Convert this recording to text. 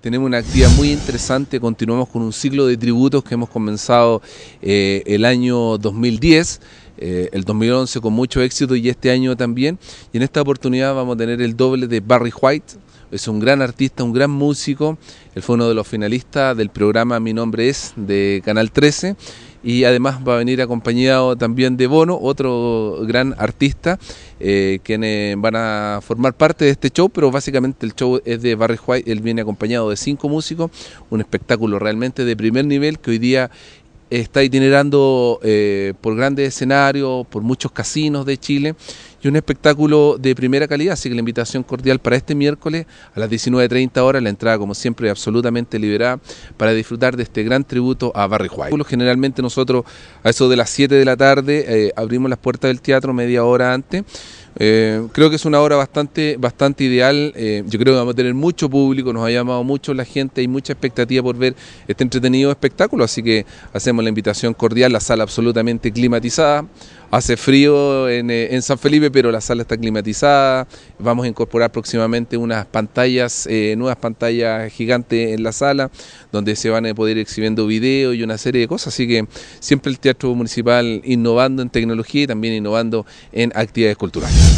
Tenemos una actividad muy interesante, continuamos con un ciclo de tributos que hemos comenzado eh, el año 2010, eh, el 2011 con mucho éxito y este año también. Y en esta oportunidad vamos a tener el doble de Barry White, es un gran artista, un gran músico, él fue uno de los finalistas del programa Mi Nombre Es de Canal 13 y además va a venir acompañado también de Bono, otro gran artista, ...que eh, quienes van a formar parte de este show, pero básicamente el show es de Barry White, él viene acompañado de cinco músicos, un espectáculo realmente de primer nivel que hoy día está itinerando eh, por grandes escenarios, por muchos casinos de Chile y un espectáculo de primera calidad, así que la invitación cordial para este miércoles a las 19.30 horas, la entrada como siempre absolutamente liberada para disfrutar de este gran tributo a Barry White. Generalmente nosotros a eso de las 7 de la tarde eh, abrimos las puertas del teatro media hora antes. Eh, creo que es una hora bastante, bastante ideal. Eh, yo creo que vamos a tener mucho público, nos ha llamado mucho la gente, hay mucha expectativa por ver este entretenido espectáculo, así que hacemos la invitación cordial, la sala absolutamente climatizada hace frío eh, en, San Felipe, pero la sala está climatizada. Vamos a incorporar próximamente unas pantallas, eh, nuevas pantallas gigantes en la sala, donde se van a poder ir exhibiendo videos y una serie de cosas. Así que siempre el Teatro Municipal innovando en tecnología y también innovando en actividades culturales.